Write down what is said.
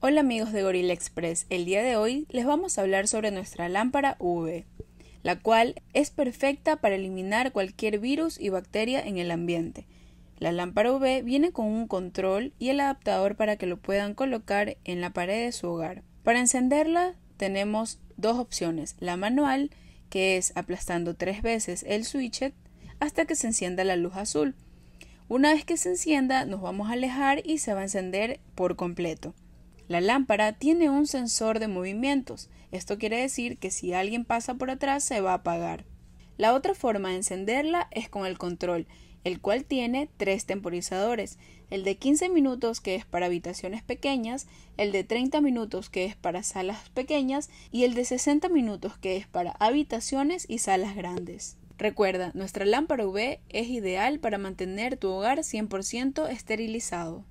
Hola amigos de Gorilla Express, el día de hoy les vamos a hablar sobre nuestra lámpara UV, la cual es perfecta para eliminar cualquier virus y bacteria en el ambiente. La lámpara UV viene con un control y el adaptador para que lo puedan colocar en la pared de su hogar. Para encenderla tenemos dos opciones, la manual, que es aplastando tres veces el switch hasta que se encienda la luz azul. Una vez que se encienda nos vamos a alejar y se va a encender por completo. La lámpara tiene un sensor de movimientos. Esto quiere decir que si alguien pasa por atrás se va a apagar. La otra forma de encenderla es con el control, el cual tiene tres temporizadores, el de 15 minutos que es para habitaciones pequeñas, el de 30 minutos que es para salas pequeñas y el de 60 minutos que es para habitaciones y salas grandes. Recuerda, nuestra lámpara UV es ideal para mantener tu hogar 100% esterilizado.